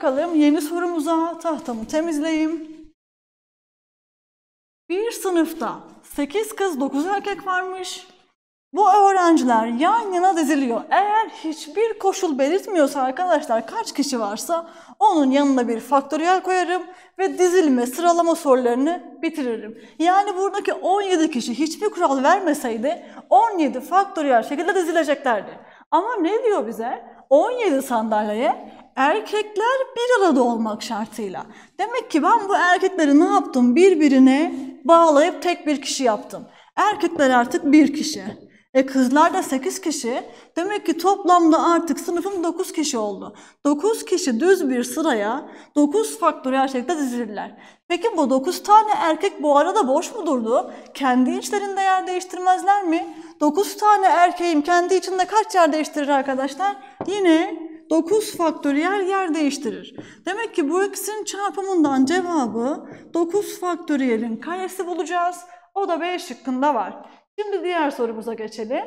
bakalım yeni sorumuza tahtamı temizleyeyim. Bir sınıfta 8 kız 9 erkek varmış. Bu öğrenciler yan yana diziliyor. Eğer hiçbir koşul belirtmiyorsa arkadaşlar kaç kişi varsa onun yanına bir faktöriyel koyarım ve dizilme sıralama sorularını bitiririm. Yani buradaki 17 kişi hiçbir kural vermeseydi 17 faktöriyel şekilde dizileceklerdi. Ama ne diyor bize? 17 sandalyeye erkekler bir arada olmak şartıyla. Demek ki ben bu erkekleri ne yaptım? Birbirine bağlayıp tek bir kişi yaptım. Erkekler artık bir kişi. E kızlar da 8 kişi. Demek ki toplamda artık sınıfım 9 kişi oldu. 9 kişi düz bir sıraya 9 farklı gerçekte dizilirler. Peki bu 9 tane erkek bu arada boş mu durdu? Kendi içlerinde yer değiştirmezler mi? 9 tane erkeğim kendi içinde kaç yer değiştirir arkadaşlar? Yine 9 faktöriyel yer değiştirir. Demek ki bu ikisinin çarpımından cevabı 9 faktöriyelin karesi bulacağız. O da B şıkkında var. Şimdi diğer sorumuza geçelim.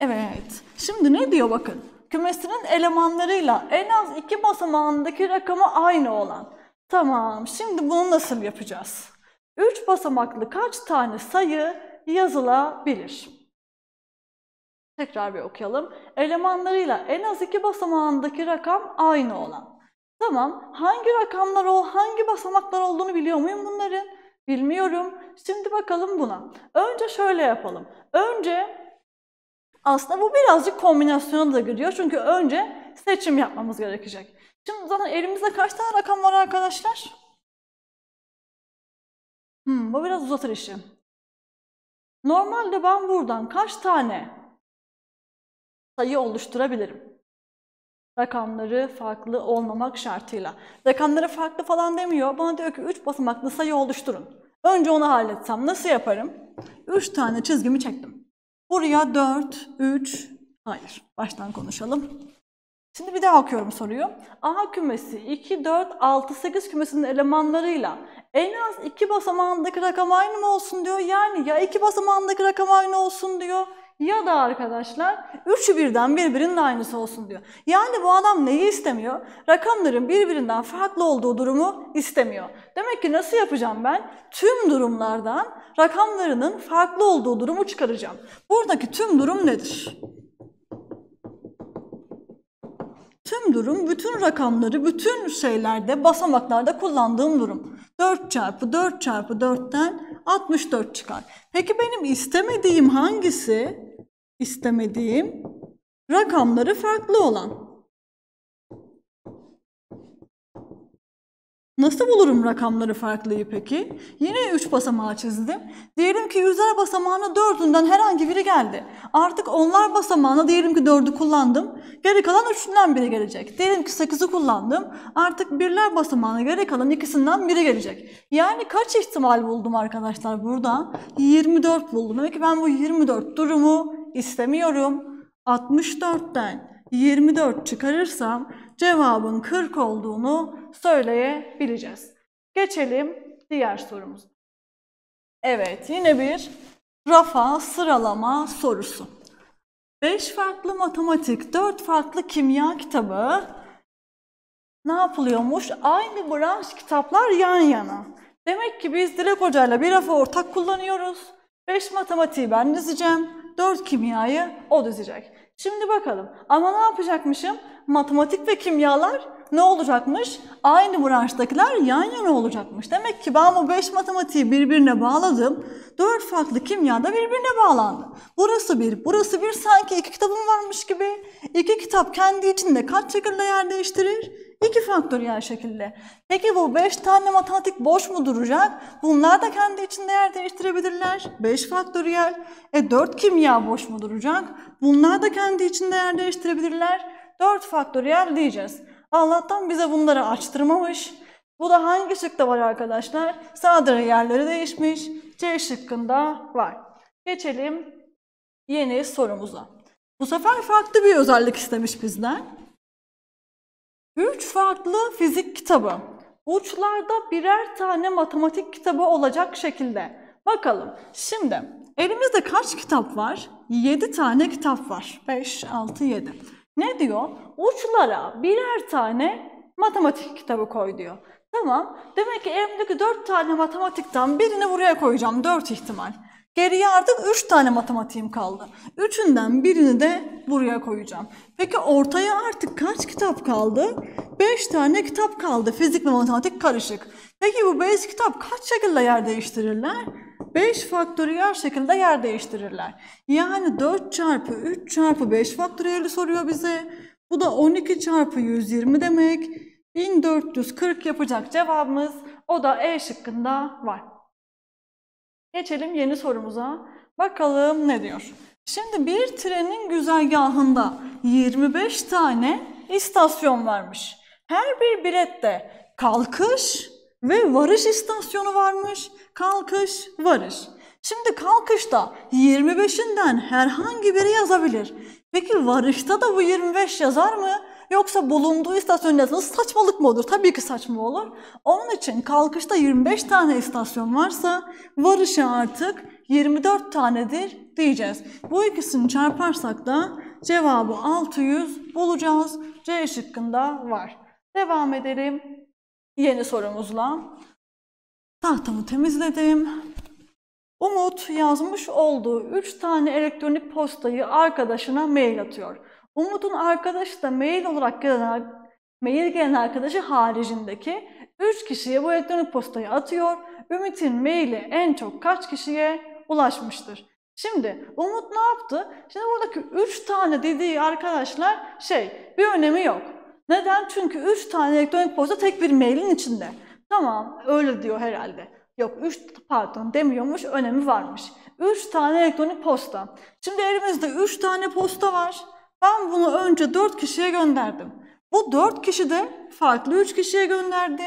Evet. Şimdi ne diyor bakın. Kümesinin elemanlarıyla en az iki basamağındaki rakamı aynı olan. Tamam. Şimdi bunu nasıl yapacağız? 3 basamaklı kaç tane sayı yazılabilir? Tekrar bir okuyalım. Elemanlarıyla en az iki basamağındaki rakam aynı olan. Tamam, hangi rakamlar o, hangi basamaklar olduğunu biliyor muyum bunların? Bilmiyorum. Şimdi bakalım buna. Önce şöyle yapalım. Önce aslında bu birazcık kombinasyona da giriyor. Çünkü önce seçim yapmamız gerekecek. Şimdi zaten elimizde kaç tane rakam var arkadaşlar? Hmm, bu biraz uzatır işi. Normalde ben buradan kaç tane sayı oluşturabilirim. Rakamları farklı olmamak şartıyla. Rakamları farklı falan demiyor. Bana diyor ki 3 basamaklı sayı oluşturun. Önce onu halletsem nasıl yaparım? 3 tane çizgimi çektim. Buraya 4, 3, hayır baştan konuşalım. Şimdi bir daha okuyorum soruyu. A kümesi 2, 4, 6, 8 kümesinin elemanlarıyla en az 2 basamağındaki rakam aynı mı olsun diyor. Yani ya 2 basamağındaki rakam aynı olsun diyor ya da arkadaşlar üçü birden birbirinin aynısı olsun diyor. Yani bu adam neyi istemiyor? Rakamların birbirinden farklı olduğu durumu istemiyor. Demek ki nasıl yapacağım ben? Tüm durumlardan rakamlarının farklı olduğu durumu çıkaracağım. Buradaki tüm durum nedir? Tüm durum bütün rakamları bütün şeylerde basamaklarda kullandığım durum. 4 çarpı 4 çarpı 4'ten 64 çıkar. Peki benim istemediğim hangisi? istemediğim rakamları farklı olan. Nasıl bulurum rakamları farklıyı peki? Yine 3 basamağı çizdim. Diyelim ki yüzler basamağına 4'ünden herhangi biri geldi. Artık onlar basamağına diyelim ki 4'ü kullandım. Geri kalan 3'ünden biri gelecek. Diyelim ki 8'i kullandım. Artık birler basamağına geri kalan ikisinden biri gelecek. Yani kaç ihtimal buldum arkadaşlar burada? 24 buldum. Demek ki ben bu 24 durumu istemiyorum. 64'ten 24 çıkarırsam cevabın 40 olduğunu söyleyebileceğiz. Geçelim diğer sorumuz. Evet yine bir rafa sıralama sorusu. 5 farklı matematik, 4 farklı kimya kitabı ne yapılıyormuş? Aynı branş kitaplar yan yana. Demek ki biz Dilek Hoca'yla bir rafa ortak kullanıyoruz. 5 matematiği ben dizeceğim. 4 kimyayı o düzecek. Şimdi bakalım ama ne yapacakmışım? Matematik ve kimyalar ne olacakmış? Aynı branştakiler yan yana olacakmış. Demek ki ben bu 5 matematiği birbirine bağladım. 4 farklı kimya da birbirine bağlandı. Burası bir, burası bir sanki iki kitabım varmış gibi. İki kitap kendi içinde kaç şekilde yer değiştirir? İki faktöriyel şekilde. Peki bu beş tane matematik boş mu duracak? Bunlar da kendi içinde yer değiştirebilirler. Beş faktöriyel. E dört kimya boş mu duracak? Bunlar da kendi içinde yer değiştirebilirler. Dört faktöriyel diyeceğiz. Allah'tan bize bunları açtırmamış. Bu da hangi şıkta var arkadaşlar? Sadece yerleri değişmiş. C şıkkında var. Geçelim yeni sorumuza. Bu sefer farklı bir özellik istemiş bizden. Üç farklı fizik kitabı. Uçlarda birer tane matematik kitabı olacak şekilde. Bakalım. Şimdi elimizde kaç kitap var? Yedi tane kitap var. Beş, altı, yedi. Ne diyor? Uçlara birer tane matematik kitabı koy diyor. Tamam. Demek ki elimdeki dört tane matematikten birini buraya koyacağım. Dört ihtimal. Geriye artık 3 tane matematiğim kaldı. Üçünden birini de buraya koyacağım. Peki ortaya artık kaç kitap kaldı? 5 tane kitap kaldı. Fizik ve matematik karışık. Peki bu 5 kitap kaç şekilde yer değiştirirler? 5 faktöriyel şekilde yer değiştirirler. Yani 4 çarpı 3 çarpı 5 faktöriyeli soruyor bize. Bu da 12 çarpı 120 demek. 1440 yapacak cevabımız o da E şıkkında var. Geçelim yeni sorumuza. Bakalım ne diyor? Şimdi bir trenin güzergahında 25 tane istasyon varmış. Her bir bilette kalkış ve varış istasyonu varmış. Kalkış, varış. Şimdi kalkışta 25'inden herhangi biri yazabilir. Peki varışta da bu 25 yazar mı? yoksa bulunduğu istasyon yazması saçmalık mı olur? Tabii ki saçma olur. Onun için kalkışta 25 tane istasyon varsa varışı artık 24 tanedir diyeceğiz. Bu ikisini çarparsak da cevabı 600 bulacağız. C şıkkında var. Devam edelim yeni sorumuzla. Tahtamı temizledim. Umut yazmış olduğu 3 tane elektronik postayı arkadaşına mail atıyor. Umut'un arkadaşı da mail olarak gelen, mail gelen arkadaşı haricindeki 3 kişiye bu elektronik postayı atıyor. Ümit'in maili en çok kaç kişiye ulaşmıştır? Şimdi Umut ne yaptı? Şimdi buradaki 3 tane dediği arkadaşlar şey bir önemi yok. Neden? Çünkü 3 tane elektronik posta tek bir mailin içinde. Tamam öyle diyor herhalde. Yok 3 pardon demiyormuş önemi varmış. 3 tane elektronik posta. Şimdi elimizde 3 tane posta var. Ben bunu önce dört kişiye gönderdim. Bu dört kişi de farklı üç kişiye gönderdi.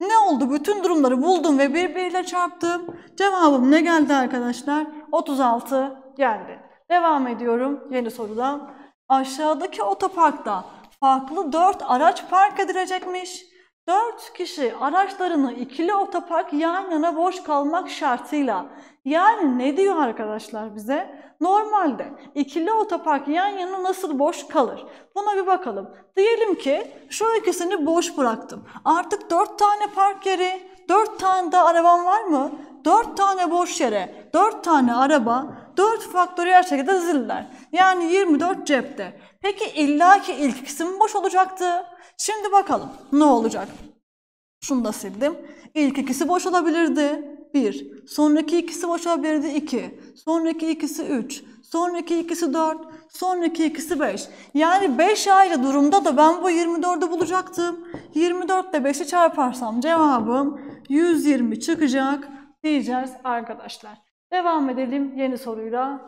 Ne oldu? Bütün durumları buldum ve birbiriyle çarptım. Cevabım ne geldi arkadaşlar? 36 geldi. Devam ediyorum yeni soruda. Aşağıdaki otoparkta farklı dört araç park edilecekmiş. Dört kişi araçlarını ikili otopark yan yana boş kalmak şartıyla. Yani ne diyor arkadaşlar bize? Normalde ikili otopark yan yana nasıl boş kalır? Buna bir bakalım. Diyelim ki şu ikisini boş bıraktım. Artık dört tane park yeri, dört tane de arabam var mı? 4 tane boş yere, 4 tane araba, 4 faktöriyel şekilde dizildiler. Yani 24 cepte. Peki illaki ilk kısım boş olacaktı? Şimdi bakalım ne olacak? Şunu da sildim. İlk ikisi boş olabilirdi. 1. Sonraki ikisi boş olabilirdi 2. Sonraki ikisi 3. Sonraki ikisi 4. Sonraki ikisi 5. Yani 5 ayrı durumda da ben bu 24'ü bulacaktım. 24 ile 5'i çarparsam cevabım 120 çıkacak diyeceğiz arkadaşlar. Devam edelim yeni soruyla.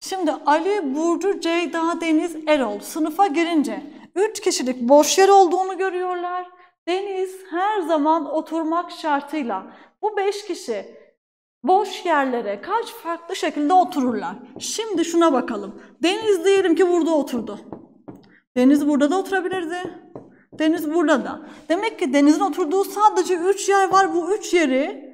Şimdi Ali, Burcu, Ceyda, Deniz, Erol sınıfa girince 3 kişilik boş yer olduğunu görüyorlar. Deniz her zaman oturmak şartıyla bu 5 kişi boş yerlere kaç farklı şekilde otururlar. Şimdi şuna bakalım. Deniz diyelim ki burada oturdu. Deniz burada da oturabilirdi. Deniz burada da. Demek ki denizin oturduğu sadece 3 yer var. Bu 3 yeri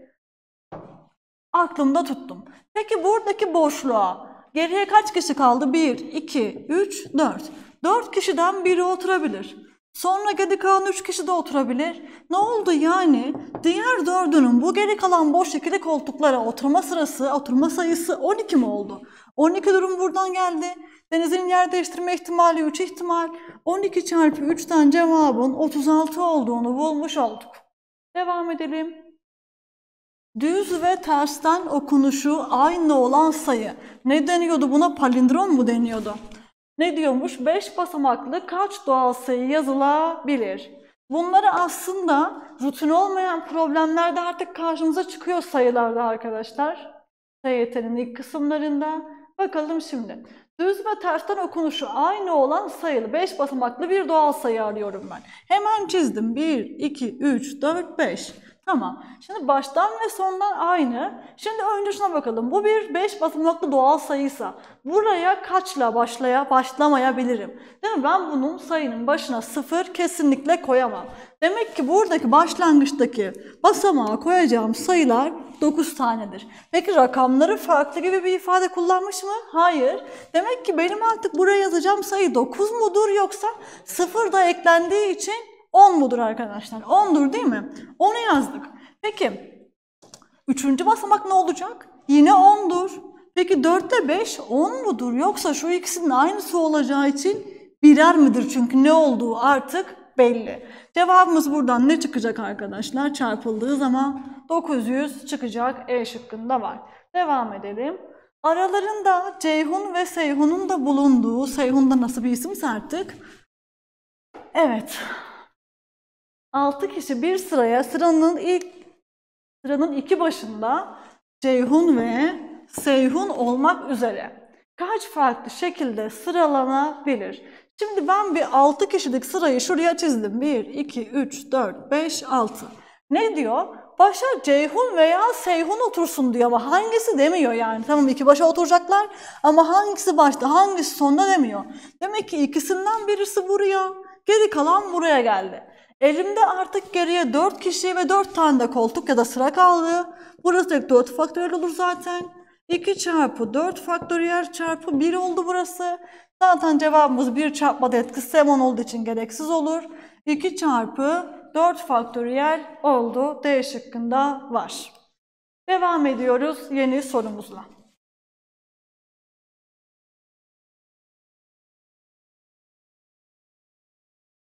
aklımda tuttum. Peki buradaki boşluğa geriye kaç kişi kaldı? 1, 2, 3, 4. 4 kişiden biri oturabilir. Sonra geri kalan 3 kişi de oturabilir. Ne oldu yani? Diğer dördünün bu geri kalan boş şekilde koltuklara oturma sırası, oturma sayısı 12 mi oldu? 12 durum buradan geldi. Deniz'in yer değiştirme ihtimali 3 ihtimal. 12 çarpı 3'ten cevabın 36 olduğunu bulmuş olduk. Devam edelim. Düz ve tersten okunuşu aynı olan sayı. Ne deniyordu buna? Palindrom mu deniyordu? Ne diyormuş? 5 basamaklı kaç doğal sayı yazılabilir? Bunları aslında rutin olmayan problemlerde artık karşımıza çıkıyor sayılarda arkadaşlar. TYT'nin ilk kısımlarında. Bakalım şimdi. Düz ve tersten okunuşu aynı olan sayılı 5 basamaklı bir doğal sayı arıyorum ben. Hemen çizdim. 1, 2, 3, 4, 5. Tamam. Şimdi baştan ve sondan aynı. Şimdi önce şuna bakalım. Bu bir 5 basamaklı doğal sayıysa buraya kaçla başlaya başlamayabilirim? Değil mi? Ben bunun sayının başına 0 kesinlikle koyamam. Demek ki buradaki başlangıçtaki basamağa koyacağım sayılar 9 tanedir. Peki rakamları farklı gibi bir ifade kullanmış mı? Hayır. Demek ki benim artık buraya yazacağım sayı 9 mudur yoksa 0 da eklendiği için 10 budur arkadaşlar. 10'dur değil mi? 10'u yazdık. Peki üçüncü basamak ne olacak? Yine 10'dur. Peki 4'te 5 10 mudur? Yoksa şu ikisinin aynısı olacağı için birer midir? Çünkü ne olduğu artık belli. Cevabımız buradan ne çıkacak arkadaşlar? Çarpıldığı zaman 900 çıkacak. E şıkkında var. Devam edelim. Aralarında Ceyhun ve Seyhun'un da bulunduğu, Seyhun da nasıl bir isim artık? Evet, 6 kişi bir sıraya sıranın ilk sıranın iki başında Ceyhun ve Seyhun olmak üzere kaç farklı şekilde sıralanabilir? Şimdi ben bir 6 kişilik sırayı şuraya çizdim. 1, 2, 3, 4, 5, 6. Ne diyor? Başa Ceyhun veya Seyhun otursun diyor ama hangisi demiyor yani. Tamam iki başa oturacaklar ama hangisi başta hangisi sonda demiyor. Demek ki ikisinden birisi buraya, geri kalan buraya geldi. Elimde artık geriye 4 kişi ve 4 tane de koltuk ya da sıra kaldı. Burası da 4 faktöriyel olur zaten. 2 çarpı 4 faktöriyel çarpı 1 oldu burası. Zaten cevabımız 1 çarpma etkisi semon olduğu için gereksiz olur. 2 çarpı 4 faktöriyel oldu. D şıkkında var. Devam ediyoruz yeni sorumuzla.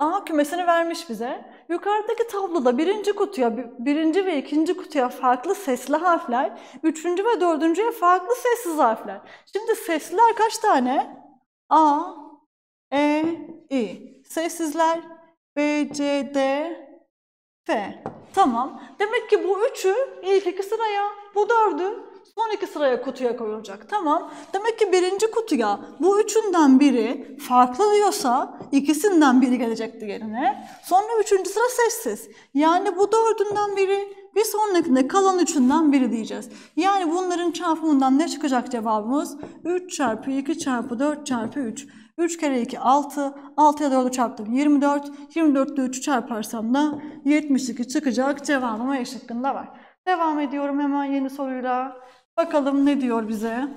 A kümesini vermiş bize. Yukarıdaki tabloda birinci kutuya, birinci ve ikinci kutuya farklı sesli harfler, üçüncü ve dördüncüye farklı sessiz harfler. Şimdi sesliler kaç tane? A, E, İ. Sessizler B, C, D, F. Tamam. Demek ki bu üçü ilk iki sıraya, bu dördü Sonraki sıraya kutuya koyulacak. Tamam. Demek ki birinci kutuya bu üçünden biri farklı diyorsa ikisinden biri gelecekti yerine. Sonra üçüncü sıra sessiz. Yani bu dördünden biri bir sonrakinde kalan üçünden biri diyeceğiz. Yani bunların çarpımından ne çıkacak cevabımız? 3 çarpı 2 çarpı 4 çarpı 3. 3 kere 2 6. 6'ya 4'ü çarptım 24. 24'te 3'ü çarparsam da 72 çıkacak cevabıma eşitliğinde var. Devam ediyorum hemen yeni soruyla. Bakalım ne diyor bize?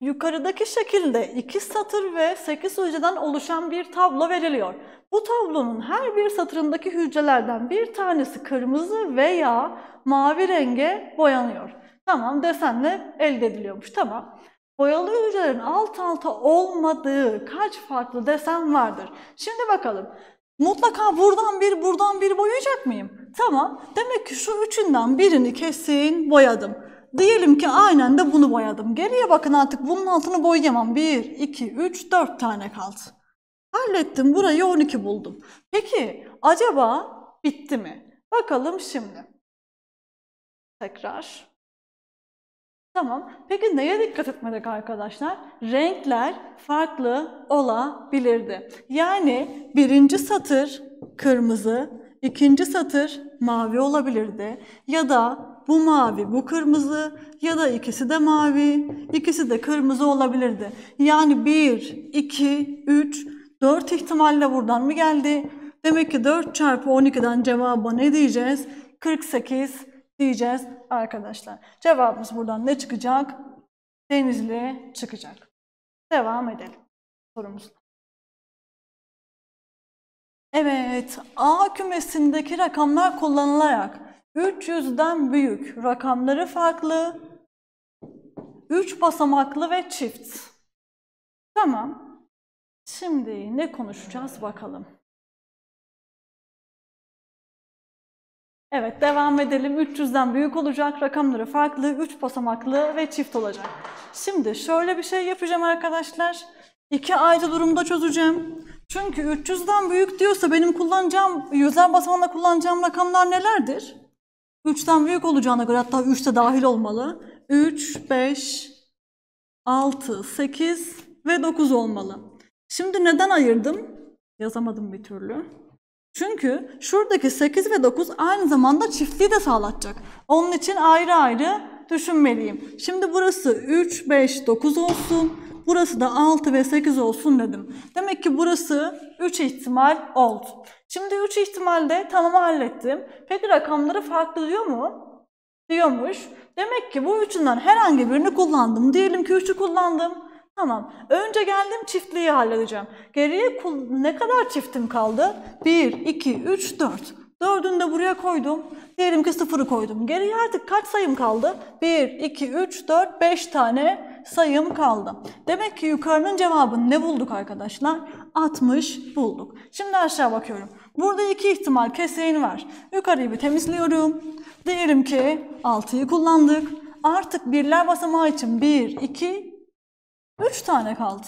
Yukarıdaki şekilde iki satır ve sekiz hücreden oluşan bir tablo veriliyor. Bu tablonun her bir satırındaki hücrelerden bir tanesi kırmızı veya mavi renge boyanıyor. Tamam desenle elde ediliyormuş. Tamam. Boyalı hücrelerin alt alta olmadığı kaç farklı desen vardır? Şimdi bakalım. Mutlaka buradan bir, buradan bir boyayacak mıyım? Tamam. Demek ki şu üçünden birini kesin boyadım. Diyelim ki aynen de bunu boyadım. Geriye bakın artık bunun altını boyayamam. 1, 2, 3, 4 tane kaldı. Hallettim. Burayı 12 buldum. Peki acaba bitti mi? Bakalım şimdi. Tekrar. Tamam. Peki neye dikkat etmedik arkadaşlar? Renkler farklı olabilirdi. Yani birinci satır kırmızı, ikinci satır mavi olabilirdi. Ya da bu mavi, bu kırmızı ya da ikisi de mavi, ikisi de kırmızı olabilirdi. Yani 1, 2, 3, 4 ihtimalle buradan mı geldi? Demek ki 4 çarpı 12'den cevaba ne diyeceğiz? 48 diyeceğiz arkadaşlar. Cevabımız buradan ne çıkacak? Denizli çıkacak. Devam edelim sorumuzla. Evet, A kümesindeki rakamlar kullanılarak 300'den büyük rakamları farklı, 3 basamaklı ve çift. Tamam. Şimdi ne konuşacağız bakalım. Evet, devam edelim. 300'den büyük olacak, rakamları farklı, 3 basamaklı ve çift olacak. Şimdi şöyle bir şey yapacağım arkadaşlar. İki ayrı durumda çözeceğim. Çünkü 300'den büyük diyorsa benim kullanacağım, yüzler basamağında kullanacağım rakamlar nelerdir? 3'ten büyük olacağına göre hatta 3 de dahil olmalı. 3, 5, 6, 8 ve 9 olmalı. Şimdi neden ayırdım? Yazamadım bir türlü. Çünkü şuradaki 8 ve 9 aynı zamanda çiftliği de sağlatacak. Onun için ayrı ayrı düşünmeliyim. Şimdi burası 3, 5, 9 olsun. Burası da 6 ve 8 olsun dedim. Demek ki burası 3 ihtimal oldu. Şimdi 3 ihtimalde tamamı hallettim. Peki rakamları farklı diyor mu? Diyormuş. Demek ki bu üçünden herhangi birini kullandım. Diyelim ki 3'ü kullandım. Tamam. Önce geldim çiftliği halledeceğim. Geriye ne kadar çiftim kaldı? 1, 2, 3, 4. Dördünü de buraya koydum. Diyelim ki sıfırı koydum. Geriye artık kaç sayım kaldı? 1, 2, 3, 4, 5 tane sayım kaldı. Demek ki yukarının cevabını ne bulduk arkadaşlar? 60 bulduk. Şimdi aşağı bakıyorum. Burada iki ihtimal kesin var. Yukarıyı bir temizliyorum. Diyelim ki 6'yı kullandık. Artık birler basamağı için 1, 2, 3 tane kaldı.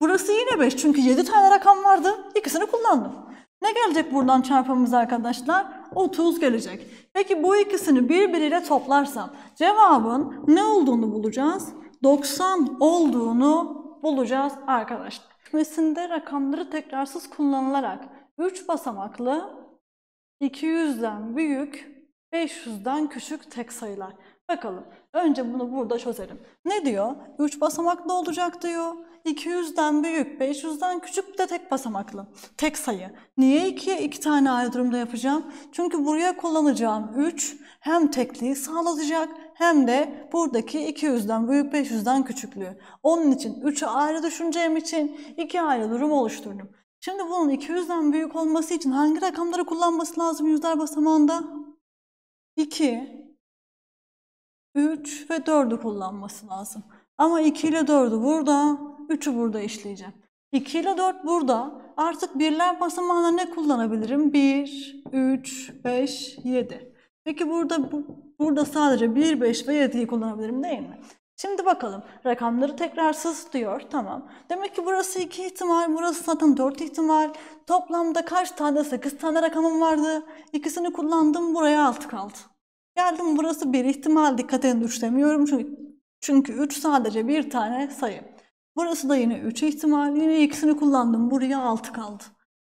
Burası yine 5 çünkü 7 tane rakam vardı. İkisini kullandım. Ne gelecek buradan çarpımız arkadaşlar? 30 gelecek. Peki bu ikisini birbiriyle toplarsam cevabın ne olduğunu bulacağız? 90 olduğunu bulacağız arkadaşlar. Kümesinde rakamları tekrarsız kullanılarak 3 basamaklı 200'den büyük 500'den küçük tek sayılar. Bakalım. Önce bunu burada çözelim. Ne diyor? 3 basamaklı olacak diyor. 200'den büyük, 500'den küçük bir de tek basamaklı. Tek sayı. Niye 2'ye 2 tane ayrı durumda yapacağım? Çünkü buraya kullanacağım 3 hem tekliği sağlayacak hem de buradaki 200'den büyük 500'den küçüklüğü. Onun için 3'ü ayrı düşüneceğim için 2 ayrı durum oluşturdum. Şimdi bunun 200'den büyük olması için hangi rakamları kullanması lazım yüzler basamağında? 2, 3 ve 4'ü kullanması lazım. Ama 2 ile 4'ü burada, 3'ü burada işleyeceğim. 2 ile 4 burada. Artık birler basamağına ne kullanabilirim? 1, 3, 5, 7. Peki burada bu, burada sadece 1, 5 ve 7'yi kullanabilirim değil mi? Şimdi bakalım. Rakamları tekrarsız diyor. Tamam. Demek ki burası 2 ihtimal, burası zaten 4 ihtimal. Toplamda kaç tane? 8 tane rakamım vardı. İkisini kullandım. Buraya 6 kaldı. Geldim burası bir ihtimal dikkatini edin çünkü, çünkü 3 sadece bir tane sayı. Burası da yine 3 ihtimal. Yine ikisini kullandım. Buraya 6 kaldı.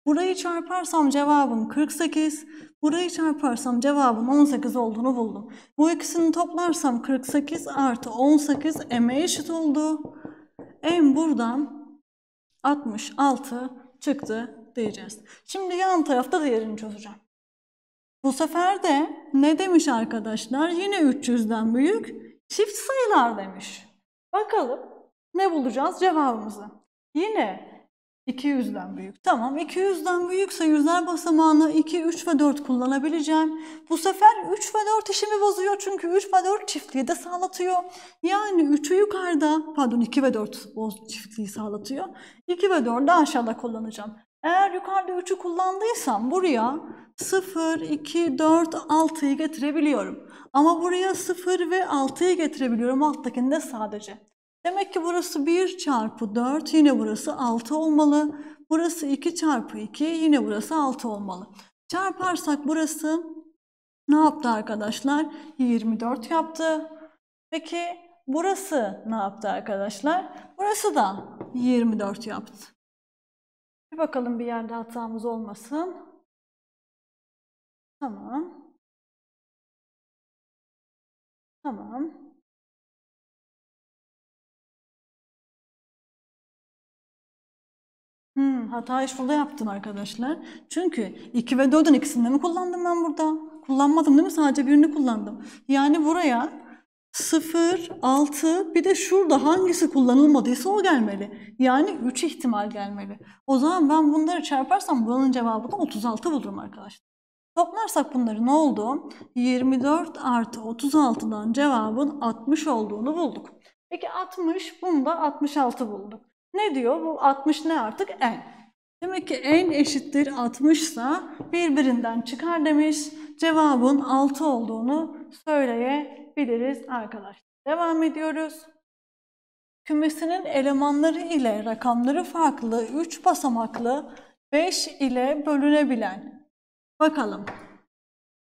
Burayı çarparsam cevabım 48, burayı çarparsam cevabım 18 olduğunu buldum. Bu ikisini toplarsam 48 artı 18 m'e eşit oldu. M buradan 66 çıktı diyeceğiz. Şimdi yan tarafta diğerini çözeceğim. Bu sefer de ne demiş arkadaşlar? Yine 300'den büyük çift sayılar demiş. Bakalım ne bulacağız cevabımızı. Yine 200'den büyük. Tamam 200'den büyükse yüzler basamağını 2, 3 ve 4 kullanabileceğim. Bu sefer 3 ve 4 işimi bozuyor çünkü 3 ve 4 çiftliği de sağlatıyor. Yani 3'ü yukarıda, pardon 2 ve 4 çiftliği sağlatıyor. 2 ve 4'ü aşağıda kullanacağım. Eğer yukarıda 3'ü kullandıysam buraya 0, 2, 4, 6'yı getirebiliyorum. Ama buraya 0 ve 6'yı getirebiliyorum alttakinde sadece. Demek ki burası 1 çarpı 4 yine burası 6 olmalı. Burası 2 çarpı 2 yine burası 6 olmalı. Çarparsak burası ne yaptı arkadaşlar? 24 yaptı. Peki burası ne yaptı arkadaşlar? Burası da 24 yaptı. Bir bakalım bir yerde hatamız olmasın. Tamam. Tamam. Hmm, hata burada yaptım arkadaşlar. Çünkü 2 ve 4'ün ikisini mi kullandım ben burada? Kullanmadım değil mi? Sadece birini kullandım. Yani buraya 0, 6 bir de şurada hangisi kullanılmadıysa o gelmeli. Yani 3 ihtimal gelmeli. O zaman ben bunları çarparsam buranın cevabı da 36 bulurum arkadaşlar. Toplarsak bunları ne oldu? 24 artı 36'dan cevabın 60 olduğunu bulduk. Peki 60, bunda 66 bulduk. Ne diyor? Bu 60 ne artık? N. Demek ki n eşittir 60 ise birbirinden çıkar demiş. Cevabın 6 olduğunu söyleye Biliriz arkadaşlar. Devam ediyoruz. Kümesinin elemanları ile rakamları farklı 3 basamaklı 5 ile bölünebilen. Bakalım.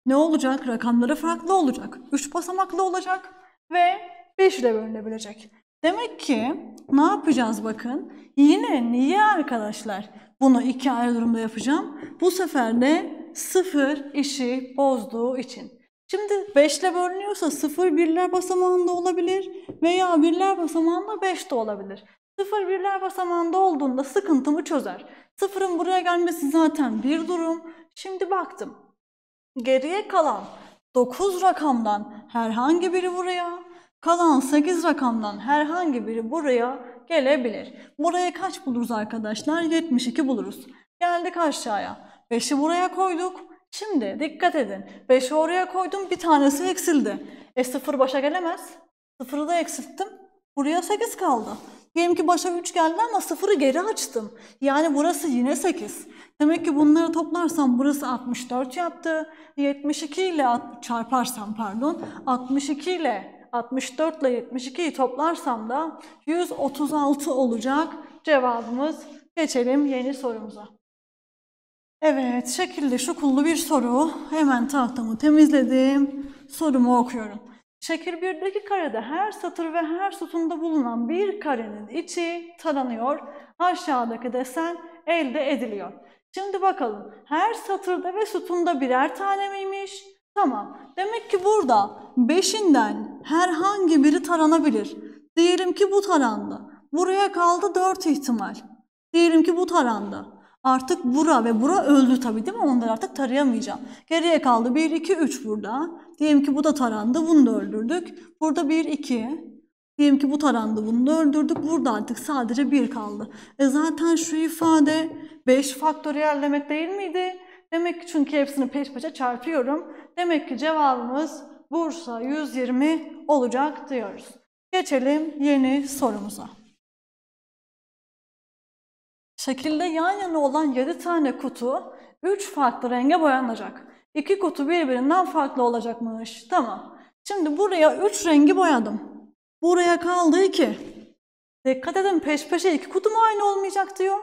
Ne olacak? Rakamları farklı olacak. 3 basamaklı olacak ve 5 ile bölünebilecek. Demek ki ne yapacağız bakın? Yine niye arkadaşlar? Bunu iki ayrı durumda yapacağım. Bu sefer de sıfır işi bozduğu için. Şimdi 5'le bölünüyorsa 0 birler basamağında olabilir veya birler basamağında 5 de olabilir. 0 birler basamağında olduğunda sıkıntımı çözer. Sıfırın buraya gelmesi zaten bir durum. Şimdi baktım. Geriye kalan 9 rakamdan herhangi biri buraya, kalan 8 rakamdan herhangi biri buraya gelebilir. Buraya kaç buluruz arkadaşlar? 72 buluruz. Geldik aşağıya. 5'i buraya koyduk. Şimdi dikkat edin. 5'i oraya koydum bir tanesi eksildi. E 0 başa gelemez. 0'ı da eksilttim. Buraya 8 kaldı. Diyelim ki başa 3 geldi ama 0'ı geri açtım. Yani burası yine 8. Demek ki bunları toplarsam burası 64 yaptı. 72 ile çarparsam pardon 62 ile 64 ile 72'yi toplarsam da 136 olacak cevabımız. Geçelim yeni sorumuza. Evet, şekilde şu kullu bir soru. Hemen tahtamı temizledim. Sorumu okuyorum. Şekil 1'deki karede her satır ve her sütunda bulunan bir karenin içi taranıyor. Aşağıdaki desen elde ediliyor. Şimdi bakalım her satırda ve sütunda birer tane miymiş? Tamam. Demek ki burada beşinden herhangi biri taranabilir. Diyelim ki bu tarandı. Buraya kaldı dört ihtimal. Diyelim ki bu tarandı. Artık bura ve bura öldü tabii değil mi? Onları artık tarayamayacağım. Geriye kaldı 1, 2, 3 burada. Diyelim ki bu da tarandı, bunu da öldürdük. Burada 1, 2. Diyelim ki bu tarandı, bunu da öldürdük. Burada artık sadece 1 kaldı. E zaten şu ifade 5 faktöriyel demek değil miydi? Demek ki çünkü hepsini peş peşe çarpıyorum. Demek ki cevabımız Bursa 120 olacak diyoruz. Geçelim yeni sorumuza. Şekilde yan yana olan 7 tane kutu 3 farklı renge boyanacak. İki kutu birbirinden farklı olacakmış. Tamam. Şimdi buraya 3 rengi boyadım. Buraya kaldı 2. Dikkat edin peş peşe iki kutu mu aynı olmayacak diyor.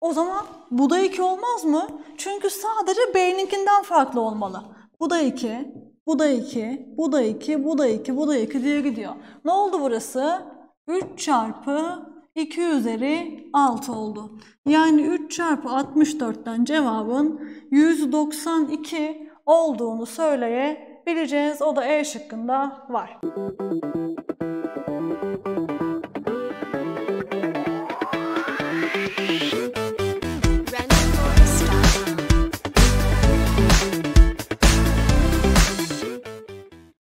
O zaman bu da 2 olmaz mı? Çünkü sadece B'ninkinden farklı olmalı. Bu da 2, bu da 2, bu da 2, bu da 2, bu da 2 diye gidiyor. Ne oldu burası? 3 çarpı 2 üzeri 6 oldu. Yani 3 çarpı 64'ten cevabın 192 olduğunu söyleyebileceğiz. O da E şıkkında var.